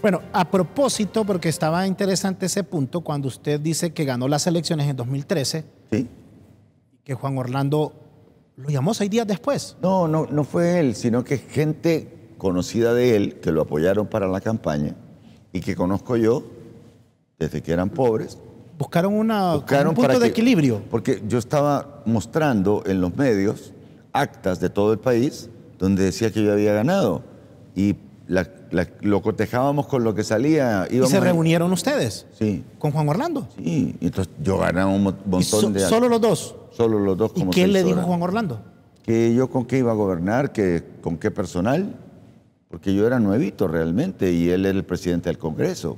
Bueno, a propósito, porque estaba interesante ese punto, cuando usted dice que ganó las elecciones en 2013, ¿Sí? que Juan Orlando lo llamó seis días después. No, no, no fue él, sino que gente conocida de él, que lo apoyaron para la campaña y que conozco yo desde que eran pobres. Buscaron, un punto de equilibrio. Porque yo estaba mostrando en los medios actas de todo el país donde decía que yo había ganado. Y lo cotejábamos con lo que salía. ¿Y se reunieron ustedes? Sí. ¿Con Juan Orlando? Sí, entonces yo ganaba un montón de... ¿Solo los dos? Solo los dos. Como ¿Y qué le dijo Juan Orlando? Que yo con qué iba a gobernar, que con qué personal, porque yo era nuevito realmente y él era el presidente del Congreso.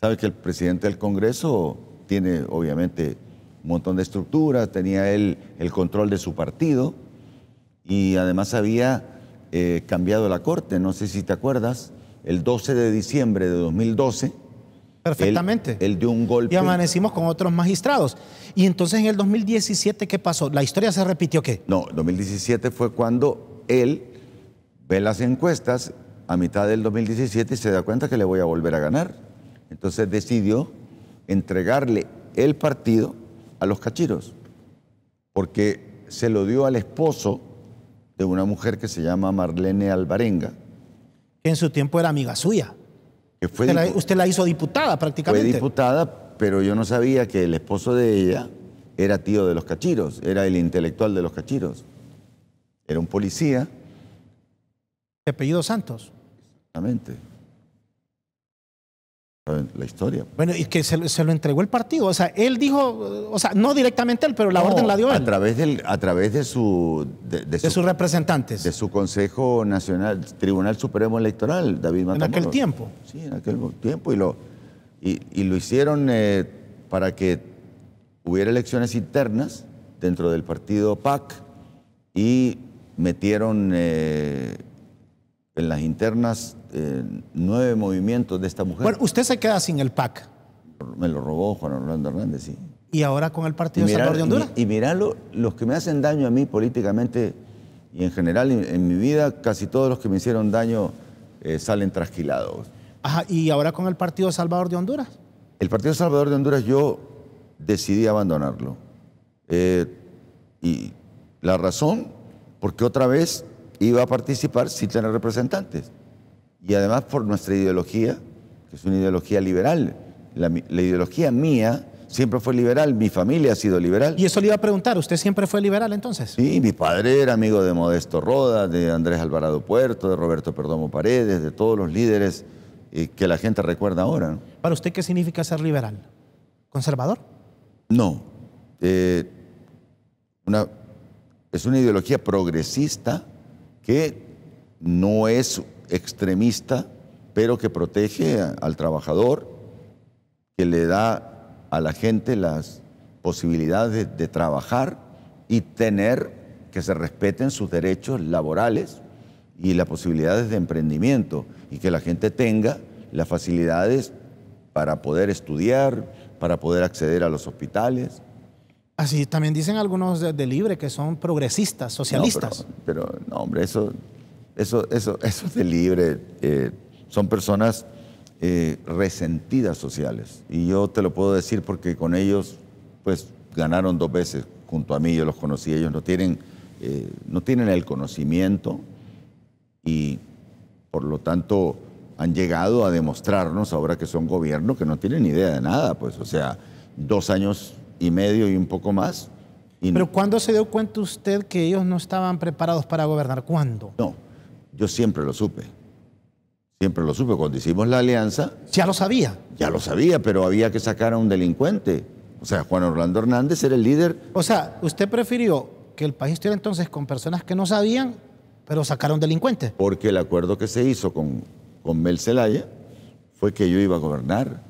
¿Sabe que el presidente del Congreso tiene obviamente un montón de estructuras, tenía él el control de su partido y además había eh, cambiado la Corte, no sé si te acuerdas, el 12 de diciembre de 2012. Perfectamente. ...el de un golpe. Y amanecimos con otros magistrados. Y entonces en el 2017, ¿qué pasó? ¿La historia se repitió qué? No, 2017 fue cuando él ve las encuestas a mitad del 2017 y se da cuenta que le voy a volver a ganar. Entonces decidió entregarle el partido a los cachiros, porque se lo dio al esposo de una mujer que se llama Marlene Alvarenga. Que en su tiempo era amiga suya. usted, la, hizo diputada prácticamente. Fue diputada, pero yo no sabía que el esposo de ella era tío de los cachiros, era el intelectual de los cachiros. Era un policía. De apellido Santos. Exactamente la historia. Bueno, y que se, lo entregó el partido. O sea, él dijo, o sea, no directamente él, pero la orden la dio él. A través, del, a través de, su, de, sus representantes. De su Consejo Nacional, Tribunal Supremo Electoral, David Matamoros. En aquel tiempo. Sí, en aquel tiempo. Y lo, y, lo hicieron eh, para que hubiera elecciones internas dentro del partido PAC y metieron... Eh, en las internas eh, nueve movimientos de esta mujer. Bueno, usted se queda sin el PAC. Me lo robó Juan Orlando Hernández, sí. ¿Y ahora con el Partido Salvador de Honduras? Y, míralo, mirá los que me hacen daño a mí políticamente y en general en, mi vida, casi todos los que me hicieron daño eh, salen trasquilados. Ajá, ¿y ahora con el Partido Salvador de Honduras? El Partido Salvador de Honduras yo decidí abandonarlo. Eh, y la razón, porque otra vez iba a participar sin tener representantes. Y además por nuestra ideología, que es una ideología liberal. La, ideología mía siempre fue liberal, mi familia ha sido liberal. Y eso le iba a preguntar, ¿usted siempre fue liberal entonces? Sí, mi padre era amigo de Modesto Roda, de Andrés Alvarado Puerto, de Roberto Perdomo Paredes, de todos los líderes eh, que la gente recuerda ahora. ¿Para usted qué significa ser liberal? ¿Conservador? No. Eh, una, es una ideología progresista que no es extremista, pero que protege al trabajador, que le da a la gente las posibilidades de trabajar y tener que se respeten sus derechos laborales y las posibilidades de emprendimiento y que la gente tenga las facilidades para poder estudiar, para poder acceder a los hospitales, Así también dicen algunos de, Libre que son progresistas, socialistas. pero, no, hombre, eso, eso, de Libre eh, son personas eh, resentidas sociales. Y yo te lo puedo decir porque con ellos, pues, ganaron dos veces junto a mí, yo los conocí, ellos no tienen, eh, no tienen el conocimiento y por lo tanto han llegado a demostrarnos ahora que son gobierno que no tienen idea de nada, pues, o sea, dos años y medio y un poco más. Pero ¿cuándo se dio cuenta usted que ellos no estaban preparados para gobernar? ¿Cuándo? No, yo siempre lo supe. Siempre lo supe. Cuando hicimos la alianza. Ya lo sabía. Ya lo sabía, pero había que sacar a un delincuente. O sea, Juan Orlando Hernández era el líder. O sea, usted prefirió que el país estuviera entonces con personas que no sabían, pero sacaron delincuente. Porque el acuerdo que se hizo con, con Mel Zelaya fue que yo iba a gobernar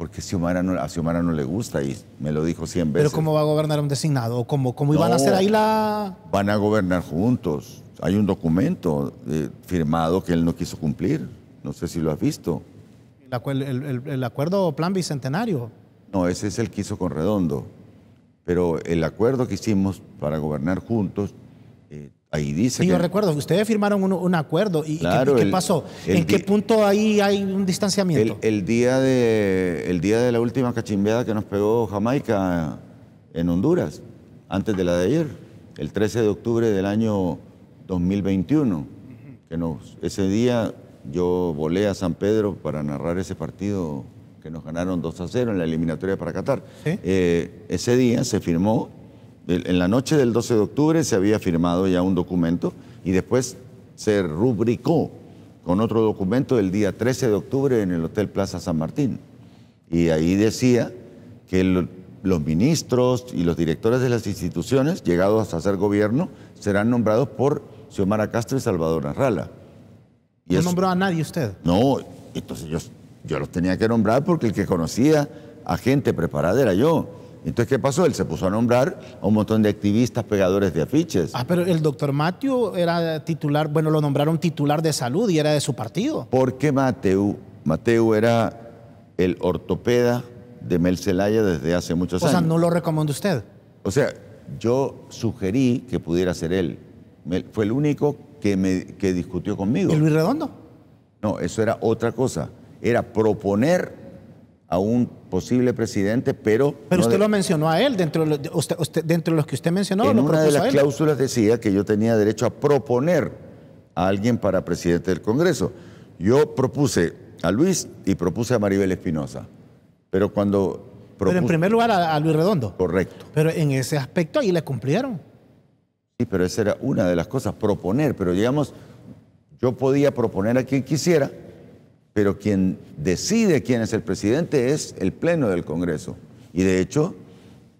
porque no, a Xiomara no le gusta y me lo dijo cien veces. ¿Pero cómo va a gobernar un designado? ¿Cómo, cómo iban a hacer ahí la...? Van a gobernar juntos. Hay un documento eh, firmado que él no quiso cumplir. No sé si lo has visto. ¿El, el acuerdo plan bicentenario? No, ese es el que hizo con Redondo. Pero el acuerdo que hicimos para gobernar juntos Ahí dice. Sí, yo recuerdo ustedes firmaron un, acuerdo. ¿Y ¿qué, pasó? ¿En qué punto ahí hay un distanciamiento? El, día de, el día de la última cachimbeada que nos pegó Jamaica en Honduras, antes de la de ayer, el 13 de octubre del año 2021. Que nos, ese día yo volé a San Pedro para narrar ese partido que nos ganaron 2 a 0 en la eliminatoria para Qatar. Eh, ese día se firmó en la noche del 12 de octubre se había firmado ya un documento y después se rubricó con otro documento el día 13 de octubre en el Hotel Plaza San Martín. Y ahí decía que los ministros y los directores de las instituciones, llegados a hacer gobierno, serán nombrados por Xiomara Castro y Salvador Arrala. ¿No nombró a nadie usted? No, entonces yo los tenía que nombrar porque el que conocía a gente preparada era yo. Entonces, ¿qué pasó? Él se puso a nombrar a un montón de activistas pegadores de afiches. Ah, pero el doctor Mateo era titular, bueno, lo nombraron titular de salud y era de su partido. ¿Por qué Mateu? Mateu era el ortopeda de Mel Celaya desde hace muchos años. O sea, no lo recomienda usted. O sea, yo sugerí que pudiera ser él. Fue el único que, me, que discutió conmigo. ¿El Luis Redondo? No, eso era otra cosa. Era proponer a un posible presidente, pero... Pero usted lo mencionó a él, dentro de, los, dentro de los que usted mencionó. En una de las cláusulas decía que yo tenía derecho a proponer a alguien para presidente del Congreso. Yo propuse a Luis y propuse a Maribel Espinosa, pero cuando... Pero en primer lugar a, a Luis Redondo. Correcto. Pero en ese aspecto ahí le cumplieron. Sí, pero esa era una de las cosas, proponer, pero digamos, yo podía proponer a quien quisiera, pero quien decide quién es el presidente es el Pleno del Congreso. Y de hecho,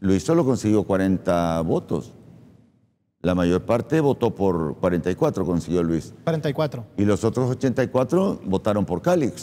Luis solo consiguió 40 votos. La mayor parte votó por 44, consiguió Luis. 44. Y los otros 84 votaron por Calix.